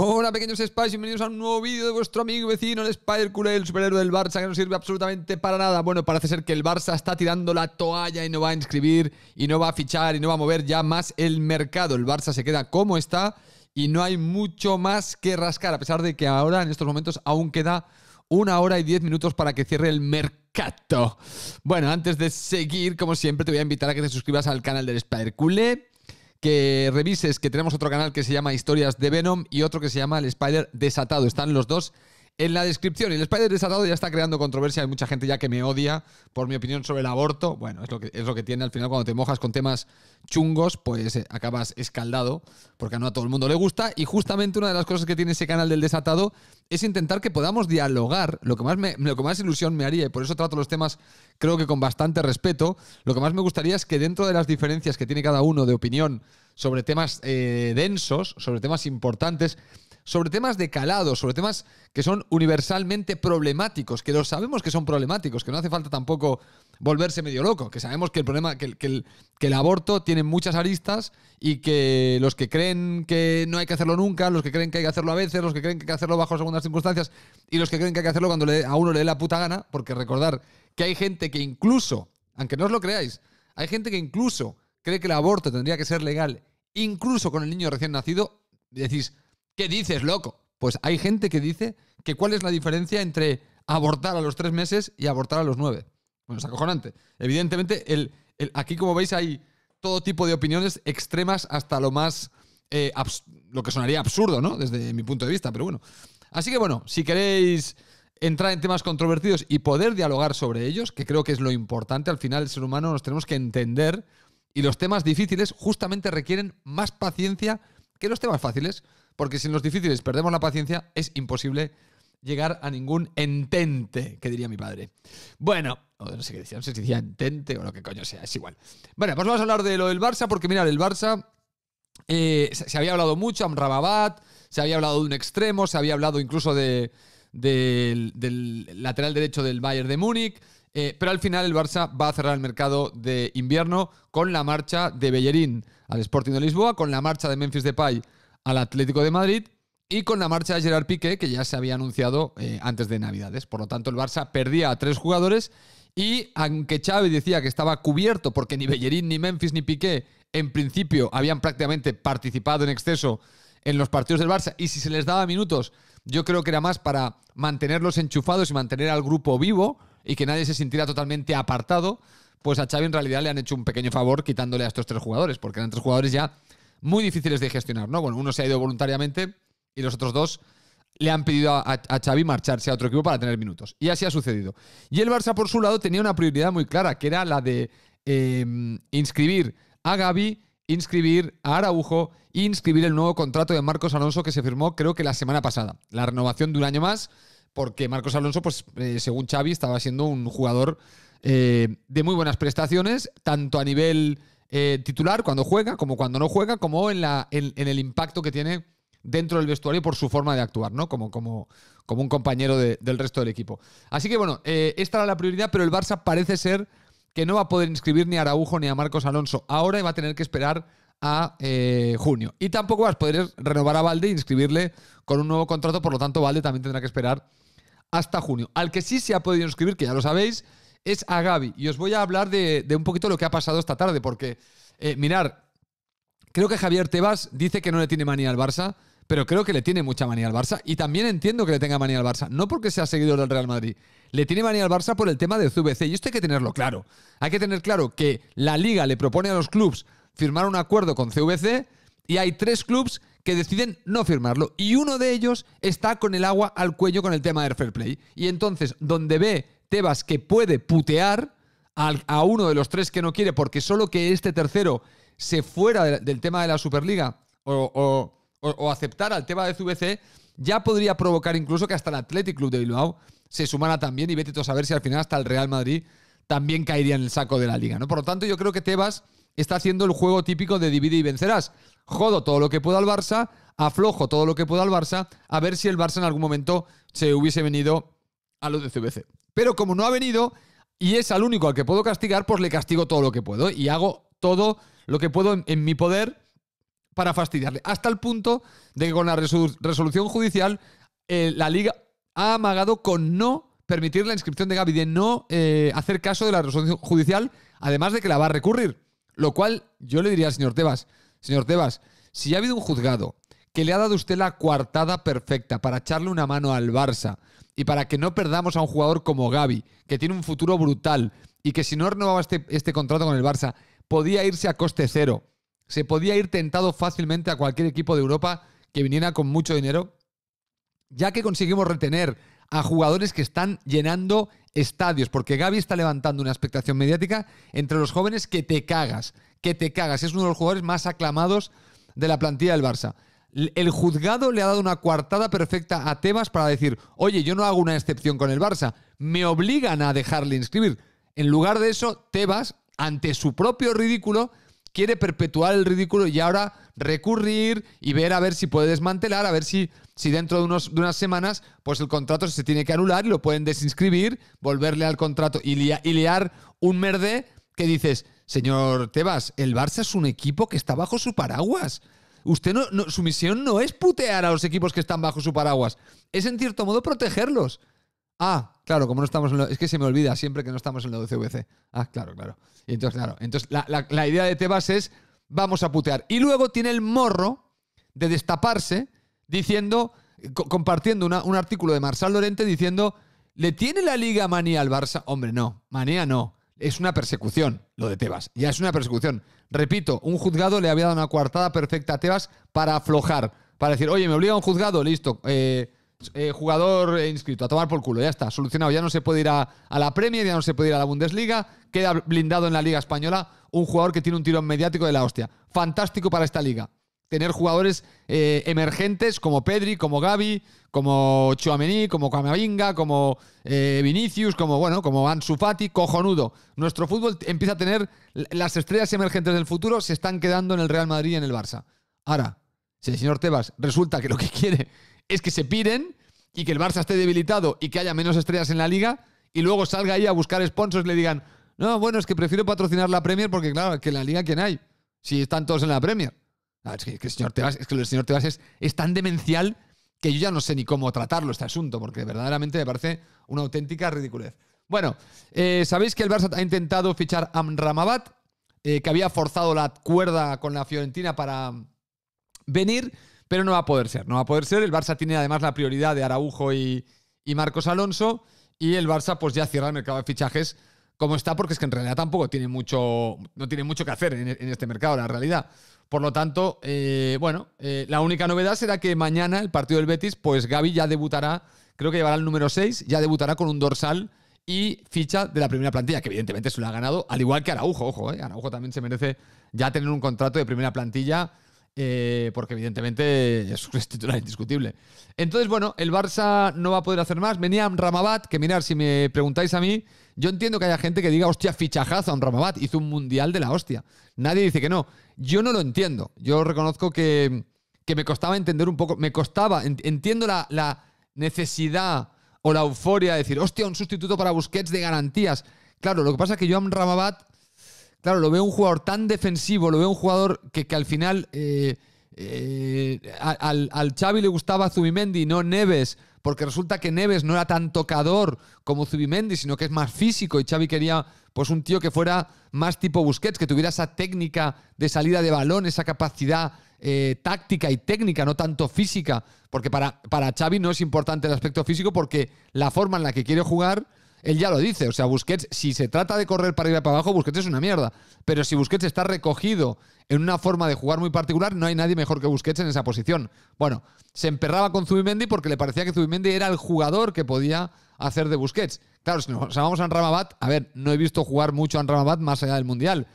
Hola pequeños Spice, bienvenidos a un nuevo vídeo de vuestro amigo vecino, el Spider Cure, el superhéroe del Barça, que no sirve absolutamente para nada. Bueno, parece ser que el Barça está tirando la toalla y no va a inscribir, y no va a fichar, y no va a mover ya más el mercado. El Barça se queda como está y no hay mucho más que rascar, a pesar de que ahora, en estos momentos, aún queda una hora y diez minutos para que cierre el mercado. Bueno, antes de seguir, como siempre, te voy a invitar a que te suscribas al canal del Spider Cule que revises que tenemos otro canal que se llama Historias de Venom y otro que se llama El Spider Desatado. Están los dos en la descripción. El Spider desatado ya está creando controversia. Hay mucha gente ya que me odia por mi opinión sobre el aborto. Bueno, es lo que, es lo que tiene al final cuando te mojas con temas chungos, pues eh, acabas escaldado, porque no a todo el mundo le gusta. Y justamente una de las cosas que tiene ese canal del desatado es intentar que podamos dialogar. Lo que más, me, lo que más ilusión me haría, y por eso trato los temas creo que con bastante respeto, lo que más me gustaría es que dentro de las diferencias que tiene cada uno de opinión sobre temas eh, densos, sobre temas importantes, sobre temas de calado, sobre temas que son universalmente problemáticos, que los sabemos que son problemáticos, que no hace falta tampoco volverse medio loco, que sabemos que el problema, que, el, el aborto tiene muchas aristas y que los que creen que no hay que hacerlo nunca, los que creen que hay que hacerlo a veces, los que creen que hay que hacerlo bajo segundas circunstancias y los que creen que hay que hacerlo cuando a uno le dé la puta gana, porque recordar que hay gente que incluso, aunque no os lo creáis, hay gente que incluso cree que el aborto tendría que ser legal, incluso con el niño recién nacido, decís, ¿Qué dices, loco? Pues hay gente que dice que cuál es la diferencia entre abortar a los tres meses y abortar a los nueve. Bueno, es acojonante. Evidentemente, aquí como veis hay todo tipo de opiniones extremas hasta lo más... Eh, lo que sonaría absurdo, ¿no? Desde mi punto de vista, pero bueno. Así que bueno, si queréis entrar en temas controvertidos y poder dialogar sobre ellos, que creo que es lo importante, al final el ser humano nos tenemos que entender y los temas difíciles justamente requieren más paciencia que los temas fáciles porque si en los difíciles perdemos la paciencia, es imposible llegar a ningún entente, que diría mi padre. Bueno, no sé qué decía, no sé si decía entente o lo que coño sea, es igual. Bueno, pues vamos a hablar de lo del Barça, porque mirad, el Barça eh, se, había hablado mucho, Amrabat, se había hablado de un extremo, se había hablado incluso del, lateral derecho del Bayern de Múnich. Eh, pero al final el Barça va a cerrar el mercado de invierno con la marcha de Bellerín al Sporting de Lisboa, con la marcha de Memphis Depay al Atlético de Madrid y con la marcha de Gerard Piqué, que ya se había anunciado eh, antes de Navidades. Por lo tanto, el Barça perdía a tres jugadores y aunque Xavi decía que estaba cubierto porque ni Bellerín, ni Memphis, ni Piqué en principio habían prácticamente participado en exceso en los partidos del Barça y si se les daba minutos, yo creo que era más para mantenerlos enchufados y mantener al grupo vivo y que nadie se sintiera totalmente apartado, pues a Xavi en realidad le han hecho un pequeño favor quitándole a estos tres jugadores, porque eran tres jugadores ya muy difíciles de gestionar, ¿no? Bueno, uno se ha ido voluntariamente y los otros dos le han pedido a, Xavi marcharse a otro equipo para tener minutos. Y así ha sucedido. Y el Barça, por su lado, tenía una prioridad muy clara, que era la de em, inscribir a Gaby, inscribir a Araujo e inscribir el nuevo contrato de Marcos Alonso que se firmó creo que la semana pasada. La renovación de un año más, porque Marcos Alonso, pues eh, según Xavi, estaba siendo un jugador eh, de muy buenas prestaciones, tanto a nivel eh, titular cuando juega, como cuando no juega, como en, la, en, el impacto que tiene dentro del vestuario por su forma de actuar, ¿no? Como, como, como un compañero del resto del equipo. Así que bueno, eh, esta era la prioridad, pero el Barça parece ser que no va a poder inscribir ni a Araujo ni a Marcos Alonso ahora y va a tener que esperar a eh, junio. Y tampoco vas a poder renovar a Valde e inscribirle con un nuevo contrato, por lo tanto Valde también tendrá que esperar hasta junio. Al que sí se ha podido inscribir, que ya lo sabéis, es a Gaby. Y os voy a hablar de, un poquito lo que ha pasado esta tarde, porque, eh, mirar, creo que Javier Tebas dice que no le tiene manía al Barça, pero creo que le tiene mucha manía al Barça. Y también entiendo que le tenga manía al Barça, no porque sea seguidor del Real Madrid. Le tiene manía al Barça por el tema de CVC. Y esto hay que tenerlo claro. Hay que tener claro que la liga le propone a los clubes firmar un acuerdo con CVC y hay tres clubes que deciden no firmarlo. Y uno de ellos está con el agua al cuello con el tema del fair play. Y entonces, donde ve Tebas que puede putear a uno de los tres que no quiere, porque solo que este tercero se fuera del tema de la Superliga o, aceptara el tema de CVC, ya podría provocar incluso que hasta el Athletic Club de Bilbao se sumara también y vete a saber si al final hasta el Real Madrid también caería en el saco de la liga. ¿no? Por lo tanto, yo creo que Tebas está haciendo el juego típico de divide y vencerás. Jodo todo lo que pueda al Barça, aflojo todo lo que pueda al Barça, a ver si el Barça en algún momento se hubiese venido a los de CVC. Pero como no ha venido y es al único al que puedo castigar, pues le castigo todo lo que puedo y hago todo lo que puedo en, mi poder para fastidiarle. Hasta el punto de que con la resolución judicial eh, la liga ha amagado con no permitir la inscripción de Gaby, de no eh, hacer caso de la resolución judicial, además de que la va a recurrir. Lo cual yo le diría al señor Tebas, señor Tebas, si ha habido un juzgado que le ha dado usted la coartada perfecta para echarle una mano al Barça y para que no perdamos a un jugador como Gaby, que tiene un futuro brutal y que si no renovaba este, este contrato con el Barça, podía irse a coste cero. Se podía ir tentado fácilmente a cualquier equipo de Europa que viniera con mucho dinero. Ya que conseguimos retener a jugadores que están llenando estadios, porque Gaby está levantando una expectación mediática entre los jóvenes que te cagas, que te cagas. Es uno de los jugadores más aclamados de la plantilla del Barça. El juzgado le ha dado una coartada perfecta a Tebas para decir, oye, yo no hago una excepción con el Barça, me obligan a dejarle inscribir. En lugar de eso, Tebas, ante su propio ridículo, quiere perpetuar el ridículo y ahora recurrir y ver a ver si puede desmantelar, a ver si, si dentro de, de unas semanas pues el contrato se tiene que anular y lo pueden desinscribir, volverle al contrato y, liar un merde que dices, señor Tebas, el Barça es un equipo que está bajo su paraguas. Usted no, su misión no es putear a los equipos que están bajo su paraguas, es en cierto modo protegerlos. Ah, claro, como no estamos en Es que se me olvida siempre que no estamos en la UCVC. Ah, claro, claro. entonces, claro, entonces la, idea de Tebas es vamos a putear. Y luego tiene el morro de destaparse diciendo, compartiendo un artículo de Marsal Lorente diciendo, ¿le tiene la liga manía al Barça? Hombre, no, manía no es una persecución lo de Tebas. Ya es una persecución. Repito, un juzgado le había dado una coartada perfecta a Tebas para aflojar. Para decir, oye, me obliga un juzgado, listo. Eh, eh, jugador inscrito, a tomar por culo, ya está, solucionado. Ya no se puede ir a, la Premier, ya no se puede ir a la Bundesliga. Queda blindado en la Liga Española un jugador que tiene un tirón mediático de la hostia. Fantástico para esta liga tener jugadores eh, emergentes como Pedri, como Gaby, como Chuamení, como Camavinga, como eh, Vinicius, como bueno, como Ansu Fati, cojonudo. Nuestro fútbol empieza a tener las estrellas emergentes del futuro se están quedando en el Real Madrid y en el Barça. Ahora, si el señor Tebas resulta que lo que quiere es que se piden y que el Barça esté debilitado y que haya menos estrellas en la liga y luego salga ahí a buscar sponsors y le digan, "No, bueno, es que prefiero patrocinar la Premier porque claro, que en la liga quién hay si están todos en la Premier." Ah, es, que, el señor Tebas, es el señor es, tan demencial que yo ya no sé ni cómo tratarlo este asunto, porque verdaderamente me parece una auténtica ridiculez. Bueno, eh, sabéis que el Barça ha intentado fichar a Amramabat, eh, que había forzado la cuerda con la Fiorentina para venir, pero no va a poder ser. No va a poder ser. El Barça tiene además la prioridad de Araujo y, Marcos Alonso, y el Barça pues ya cierra el mercado de fichajes como está, porque es que en realidad tampoco tiene mucho, no tiene mucho que hacer en este mercado, la realidad. Por lo tanto, eh, bueno, eh, la única novedad será que mañana el partido del Betis, pues Gaby ya debutará, creo que llevará el número 6, ya debutará con un dorsal y ficha de la primera plantilla, que evidentemente se lo ha ganado, al igual que Araujo, ojo, eh, Araujo también se merece ya tener un contrato de primera plantilla. Eh, porque evidentemente es un titular indiscutible. Entonces, bueno, el Barça no va a poder hacer más. Venía Ramabat, que mirar, si me preguntáis a mí, yo entiendo que haya gente que diga, hostia, fichajazo Ramabat. hizo un mundial de la hostia. Nadie dice que no. Yo no lo entiendo. Yo reconozco que, me costaba entender un poco, me costaba, entiendo la, la necesidad o la euforia de decir, hostia, un sustituto para Busquets de garantías. Claro, lo que pasa es que a Ramabat, claro, lo veo un jugador tan defensivo, lo veo un jugador que, que al final eh, eh, al, al, Xavi le gustaba Zubimendi, no Neves, porque resulta que Neves no era tan tocador como Zubimendi, sino que es más físico y Xavi quería pues un tío que fuera más tipo Busquets, que tuviera esa técnica de salida de balón, esa capacidad eh, táctica y técnica, no tanto física, porque para, para Xavi no es importante el aspecto físico porque la forma en la que quiere jugar él ya lo dice, o sea, Busquets, si se trata de correr para ir para abajo, Busquets es una mierda. Pero si Busquets está recogido en una forma de jugar muy particular, no hay nadie mejor que Busquets en esa posición. Bueno, se emperraba con Zubimendi porque le parecía que Zubimendi era el jugador que podía hacer de Busquets. Claro, si nos llamamos a Anramabat, a ver, no he visto jugar mucho a Anramabat más allá del Mundial.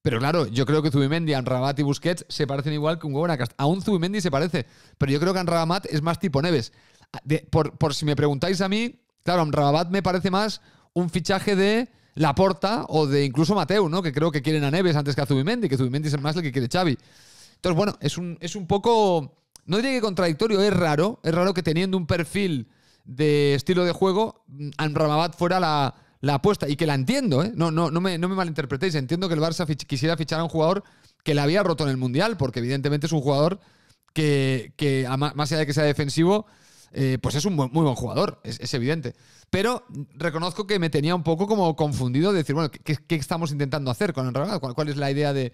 Pero claro, yo creo que Zubimendi, Anrabat y Busquets se parecen igual que un huevo en un Aún Zubimendi se parece, pero yo creo que Anramabat es más tipo Neves. por si me preguntáis a mí, Claro, Amrabat me parece más un fichaje de Laporta o de incluso Mateu, ¿no? Que creo que quieren a Neves antes que a Zubimendi, que Zubimendi es más el que quiere Xavi. Entonces, bueno, es un, es un poco... No diría que contradictorio, es raro. Es raro que teniendo un perfil de estilo de juego, mm, Amrabat fuera la, apuesta. Y que la entiendo, ¿eh? No, no, no, me, no me malinterpretéis. Entiendo que el Barça quisiera fichar a un jugador que la había roto en el Mundial, porque evidentemente es un jugador que, que más allá de que sea defensivo, eh, pues es un muy buen jugador, es, evidente. Pero reconozco que me tenía un poco como confundido de decir, bueno, ¿qué, estamos intentando hacer con Amrabat? ¿Cuál, es la idea de,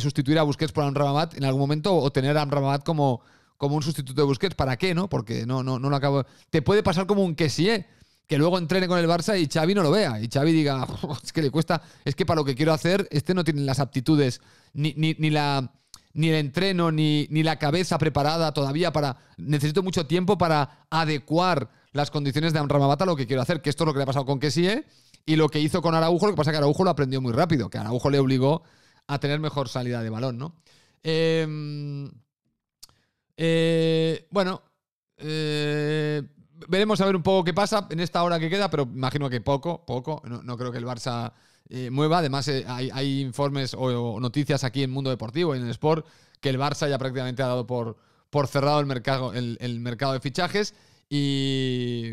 sustituir a Busquets por Amrabat en algún momento o tener a como, como un sustituto de Busquets? ¿Para qué, no? Porque no, no, no lo acabo... Te puede pasar como un que sí, ¿eh? que luego entrene con el Barça y Xavi no lo vea. Y Xavi diga, es que le cuesta, es que para lo que quiero hacer, este no tiene las aptitudes ni, ni la ni el entreno, ni, ni la cabeza preparada todavía para... Necesito mucho tiempo para adecuar las condiciones de Amramabata a lo que quiero hacer, que esto es lo que le ha pasado con Kessie ¿eh? y lo que hizo con Araujo, lo que pasa es que Araujo lo aprendió muy rápido, que Araujo le obligó a tener mejor salida de balón, ¿no? Em, eh, bueno, eh, veremos a ver un poco qué pasa en esta hora que queda, pero imagino que poco, poco. no creo que el Barça mueva. Eh, Además, eh, hay, informes o, noticias aquí en Mundo Deportivo y en el Sport que el Barça ya prácticamente ha dado por, por cerrado el mercado, el, mercado de fichajes y,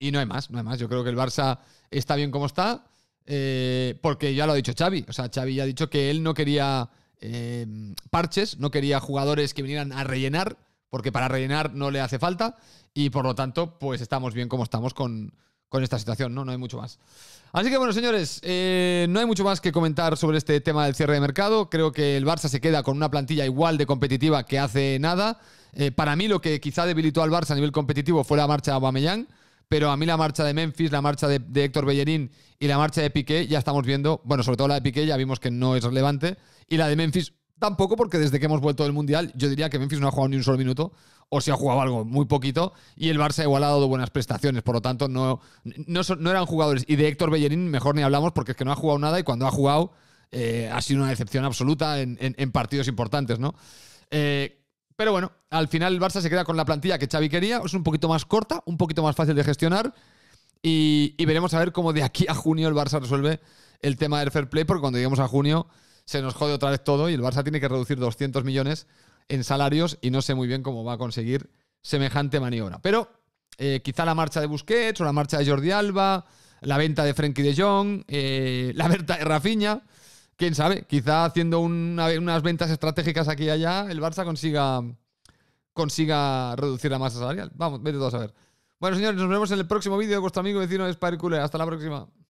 no hay más, no hay más. Yo creo que el Barça está bien como está eh, porque ya lo ha dicho Xavi. O sea, Xavi ya ha dicho que él no quería parches, no quería jugadores que vinieran a rellenar porque para rellenar no le hace falta y por lo tanto pues estamos bien como estamos con con esta situación, ¿no? No hay mucho más. Así que bueno, señores, eh, no hay mucho más que comentar sobre este tema del cierre de mercado. Creo que el Barça se queda con una plantilla igual de competitiva que hace nada. Eh, para mí lo que quizá debilitó al Barça a nivel competitivo fue la marcha de Aubameyang, pero a mí la marcha de Memphis, la marcha de, de Héctor Bellerín y la marcha de Piqué ya estamos viendo, bueno, sobre todo la de Piqué ya vimos que no es relevante, y la de Memphis Tampoco porque desde que hemos vuelto del Mundial, yo diría que Memphis no ha jugado ni un solo minuto, o si ha jugado algo muy poquito y el Barça igual ha dado buenas prestaciones, por lo tanto no, no, eran jugadores. Y de Héctor Bellerín mejor ni hablamos porque es que no ha jugado nada y cuando ha jugado eh, ha sido una decepción absoluta en, partidos importantes, ¿no? Eh, pero bueno, al final el Barça se queda con la plantilla que Xavi quería, es un poquito más corta, un poquito más fácil de gestionar y, y veremos a ver cómo de aquí a junio el Barça resuelve el tema del fair play porque cuando lleguemos a junio se nos jode otra vez todo y el Barça tiene que reducir 200 millones en salarios y no sé muy bien cómo va a conseguir semejante maniobra. Pero eh, quizá la marcha de Busquets o la marcha de Jordi Alba, la venta de Frenkie de Jong, eh, la venta de Rafinha, quién sabe, quizá haciendo unas ventas estratégicas aquí y allá, el Barça consiga, consiga reducir la masa salarial. Vamos, vete todos a ver. Bueno, señores, nos vemos en el próximo vídeo de vuestro amigo vecino de Spider Hasta la próxima.